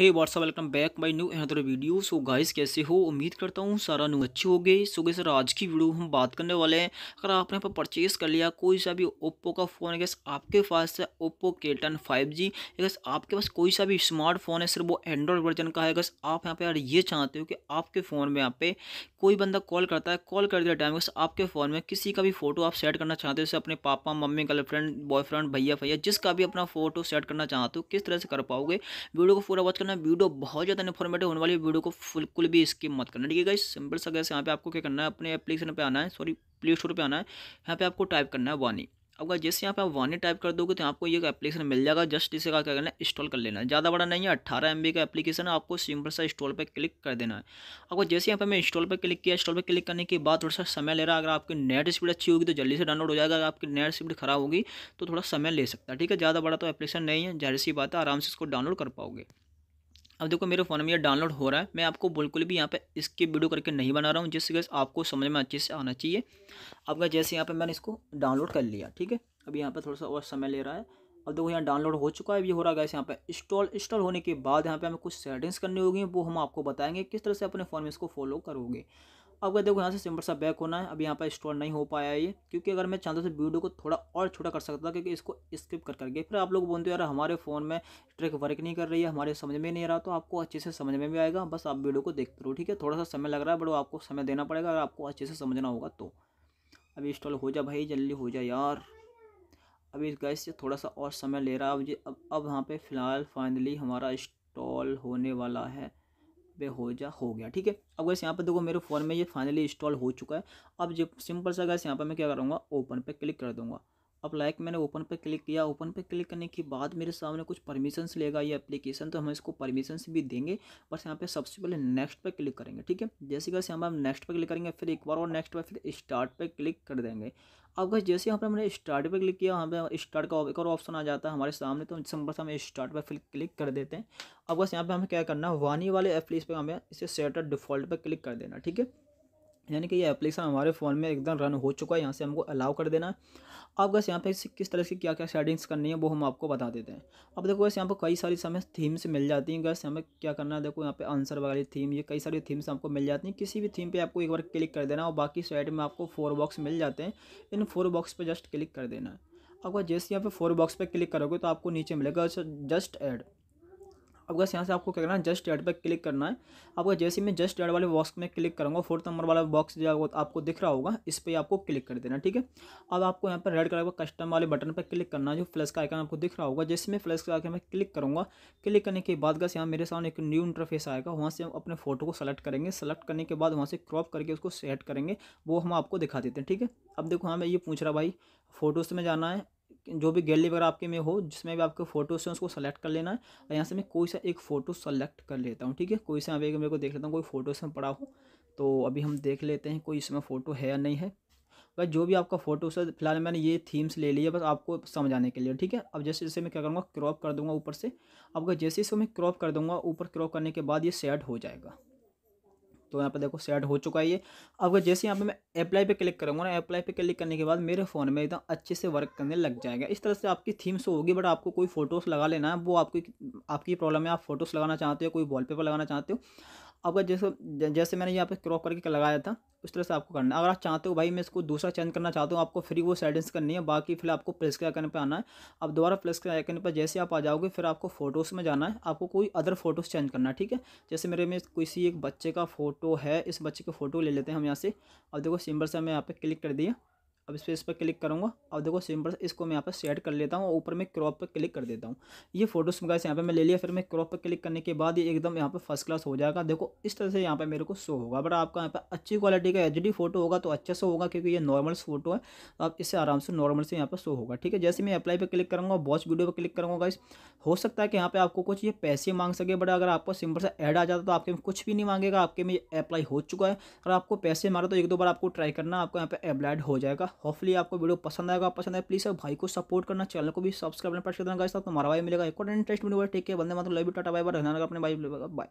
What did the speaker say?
hey what's up welcome back my new another video so guys कैसे हो उम्मीद करता हूँ सारा न्यू अच्छे हो गए सो गए सर आज की वीडियो हम बात करने वाले हैं अगर आपने यहाँ पर परचेज़ कर लिया कोई सा भी ओप्पो का फ़ोन है गैस आपके पास है ओप्पो के टन फाइव जी गैस आपके पास कोई सा भी स्मार्टफोन है सिर्फ वो एंड्रॉयड वर्जन का है गैस आप यहाँ पर यार ये चाहते हो कि आपके फ़ोन में यहाँ पे कोई बंदा कॉल करता है कॉल कर दिया टाइम अगर आपके फ़ोन में किसी का भी फोटो आप सेट करना चाहते हो जैसे अपने पापा मम्मी गर्लफ्रेंड बॉयफ्रेंड भैया भैया जिसका भी अपना फोटो सेट करना चाहते हो किस तरह से कर पाओगे वीडियो को पूरा वॉच ना वीडियो बहुत ज़्यादा इन्फॉर्मेटिव होने वाली है वीडियो को बिल्कुल भी स्किप मत करना ठीक है गाइस सिंपल सा गैस यहाँ पे आपको क्या करना है अपने एप्लीकेशन पे आना है सॉरी प्ले स्टोर पर आना है यहाँ पे आपको टाइप करना है वानी अब जैसे यहाँ पे आप वानी टाइप कर दोगे तो आपको ये एप्लीकेशन मिल जाएगा जस्ट इसे का क्या करना है इंस्टॉल कर लेना है ज़्यादा बड़ा नहीं है अट्ठारह एम का एप्लीकेशन है आपको सिंपल सा इंस्टॉल पर क्लिक कर देना है अब जैसे यहाँ पे मैं इंस्टॉल पर क्लिक किया इंस्टॉल पर क्लिक करने के बाद थोड़ा सा समय ले रहा है अगर आपकी नेट स्पीड अच्छी होगी तो जल्दी से डाउनलोड हो जाएगा अगर आपकी नेट स्पीड खराब होगी तो थोड़ा समय ले सकता है ठीक है ज़्यादा बड़ा तो एप्लीकेशन नहीं है जाहिर सी बात है आराम से इसको डाउनलोड कर पाओगे अब देखो मेरे फ़ोन में ये डाउनलोड हो रहा है मैं आपको बिल्कुल भी यहाँ पे इसकी वीडियो करके नहीं बना रहा हूँ जिससे आपको समझ में अच्छे से आना चाहिए आपका जैसे यहाँ पे मैंने इसको डाउनलोड कर लिया ठीक है अभी यहाँ पे थोड़ा सा और समय ले रहा है अब देखो यहाँ डाउनलोड हो चुका है अभी हो रहा है इस यहाँ पर इंस्टॉल इंस्टॉल होने के बाद यहाँ पे हमें कुछ सेटिंग्स करनी होगी वो हम आपको बताएंगे किस तरह से अपने फ़ोन में इसको फॉलो करोगे आपका देखो यहाँ से सिंपल सा बैक होना है अब यहाँ पर स्टोर नहीं हो पाया ये क्योंकि अगर मैं चाहता तो वीडियो को थोड़ा और छोटा कर सकता क्योंकि इसको स्किप कर करके फिर आप लोग बोलते हो यार हमारे फ़ोन में ट्रिक वर्क नहीं कर रही है हमारे समझ में नहीं रहा तो आपको अच्छे से समझ में भी आएगा बस आप वीडियो को देखते रहो ठीक है थोड़ा सा समय लग रहा है बट आपको समय देना पड़ेगा अगर आपको अच्छे से समझना होगा तो अभी इंस्टॉल हो जाए भाई जल्दी हो जाए यार अभी गैस से थोड़ा सा और समय ले रहा है अब अब अब यहाँ पर फ़िलहाल फाइनली हमारा इंस्टॉल होने वाला है पे हो जा हो गया ठीक है अब वैसे यहाँ पर देखो मेरे फ़ोन में ये फाइनली इंस्टॉल हो चुका है अब जब सिंपल सा गैस यहाँ पर मैं क्या करूँगा ओपन पर क्लिक कर दूँगा अब लाइक मैंने ओपन पर क्लिक किया ओपन पर क्लिक करने के बाद मेरे सामने कुछ परमिशंस लेगा ये एप्लीकेशन तो हम इसको परमिशंस भी देंगे बस यहाँ पे सबसे पहले नेक्स्ट पर क्लिक करेंगे ठीक है जैसे कैसे हम नेक्स्ट पर क्लिक करेंगे फिर एक बार और नेक्स्ट पर फिर स्टार्ट पर क्लिक कर देंगे अब बस जैसे यहाँ पर हमने स्टार्ट पर क्लिक किया वहाँ पर स्टार्ट का एक और ऑप्शन आ जाता है हमारे सामने तो सिंपल से हम स्टार्ट पर फिर क्लिक कर देते हैं अब बस यहाँ पर हमें क्या करना है वानी वाले एप्लीस पे हमें इसे सेटर डिफॉल्ट पर क्लिक कर देना ठीक है यानी कि ये एप्लीकेशन हमारे फ़ोन में एकदम रन हो चुका है यहाँ से हमको अलाउ कर देना अब बस यहाँ पे किस तरह से क्या क्या सेटिंग्स करनी है वो हम आपको बता देते हैं अब देखो बस यहाँ पर कई सारी समय थीम्स मिल जाती हैं बस हमें क्या करना है देखो यहाँ पे आंसर वाली थीम ये कई सारी थीम्स आपको मिल जाती हैं किसी भी थीम पे आपको एक बार क्लिक कर देना और बाकी साइड में आपको फोर बॉक्स मिल जाते हैं इन फोर बॉक्स पर जस्ट क्लिक कर देना है अगर जैसे यहाँ पे फोर बॉक्स पर क्लिक करोगे तो आपको नीचे मिलेगा जस्ट ऐड अब बस यहाँ से आपको क्या करना है जस्ट एड पर क्लिक करना है आपका जैसे मैं जस्ट एड वाले बॉक्स में क्लिक करूँगा फोर्थ नंबर वाला बॉक्स जो आपको दिख रहा होगा इस पर आपको क्लिक कर देना ठीक है अब आपको यहाँ पर रेड कलर का कस्टम वाले बटन पर क्लिक करना है जो फ्लस का आइकन आपको दिख रहा होगा जैसे मैं फ्लस का आइकन में क्लिक करूँगा क्लिक करने के बाद बस यहाँ मेरे सामने एक न्यू इंटरफेस आएगा वहाँ से हम अपने फोटो को सेलेक्ट करेंगे सेलेक्ट करने के बाद वहाँ से क्रॉप करके उसको सेट करेंगे वो हम आपको दिखा देते हैं ठीक है अब देखो हाँ मैं ये पूछ रहा भाई फोटोज़ में जाना है जो भी गैलरी वगैरह आपके में हो जिसमें भी आपके फोटोज हैं उसको सेलेक्ट कर लेना है और यहाँ से मैं कोई सा एक फ़ोटो सेलेक्ट कर लेता हूँ ठीक है कोई सा अभी मेरे को देख लेता हूँ कोई फ़ोटो इसमें पड़ा हो तो अभी हम देख लेते हैं कोई इसमें फ़ोटो है या नहीं है बस जो भी आपका फोटो सर फिलहाल मैंने ये थीम्स ले लिया बस आपको समझाने के लिए ठीक है अब जैसे जैसे मैं क्या करूँगा क्रॉप कर दूंगा ऊपर से अब जैसे इसको मैं क्रॉप कर दूंगा ऊपर क्रॉप करने के बाद ये सेट हो जाएगा तो यहाँ पर देखो सेट हो चुका है ये अब जैसे यहाँ पे मैं अप्लाई पे क्लिक करूँगा ना अप्लाई पे क्लिक करने के बाद मेरे फ़ोन में एकदम अच्छे से वर्क करने लग जाएगा इस तरह से आपकी थीम्स होगी बट आपको कोई फ़ोटोज़ लगा लेना है वो आपकी आपकी प्रॉब्लम है आप फोटोज़ लगाना चाहते हो कोई वॉलपेपर लगाना चाहते हो आपका जैसे जैसे मैंने यहाँ पे क्रॉप करके लगाया था उस तरह से आपको करना है अगर आप चाहते हो भाई मैं इसको दूसरा चेंज करना चाहता हूँ आपको फ्री वो सेटिंग्स करनी है बाकी फिर आपको प्लस के आइकन पे आना है आप दोबारा प्लस के आइकन पर जैसे आप आ जाओगे फिर आपको फोटोज़ में जाना है आपको कोई अदर फोटोज़ चेंज करना है ठीक है जैसे मेरे में किसी एक बच्चे का फ़ोटो है इस बच्चे का फ़ोटो ले लेते हैं हम यहाँ से अब देखो सिंबल से हमें यहाँ पर क्लिक कर दिया अब इस पर इस पर क्लिक करूँगा अब देखो सिंपल इसको मैं यहाँ पर सेट कर लेता हूँ और ऊपर मैं क्रॉप पर क्लिक कर देता हूँ ये फोटोस गाइस यहाँ पे मैं ले लिया फिर मैं क्रॉप पर क्लिक करने के बाद ये एकदम यहाँ पे फर्स्ट क्लास हो जाएगा देखो इस तरह से यहाँ पे मेरे को शो होगा बट आपका यहाँ पर अच्छी क्वालिटी का एच फोटो होगा तो अच्छा शो होगा क्योंकि ये नॉर्मल फोटो है तो आप इससे आराम से नॉर्मल से यहाँ पर शो होगा ठीक है जैसे मैं अप्लाई पर क्लिक करूँगा वॉच वीडियो पर क्लिक करूँगा गाइस हो सकता है कि यहाँ पर आपको कुछ ये पैसे मांग सके बट अगर आपको सिंपल सा ऐड आ जाता तो आपके कुछ भी नहीं मांगेगा आपके में अप्लाई हो चुका है अगर आपको पैसे मारा तो एक दो बार आपको ट्राई करना आपको यहाँ पर अप्लाइड हो जाएगा होपफुली आपको वीडियो पसंद आएगा पसंद आए प्लीज़ भाई को सपोर्ट करना चैनल को भी सब्सक्राइब करना पड़ सकता तो तुम्हारा भाई मिलेगा एक और इंटरेस्ट मिलेगा ठीक है बंदे मतलब लाइव टाटा बाय बाय रहना अपने भाई बाय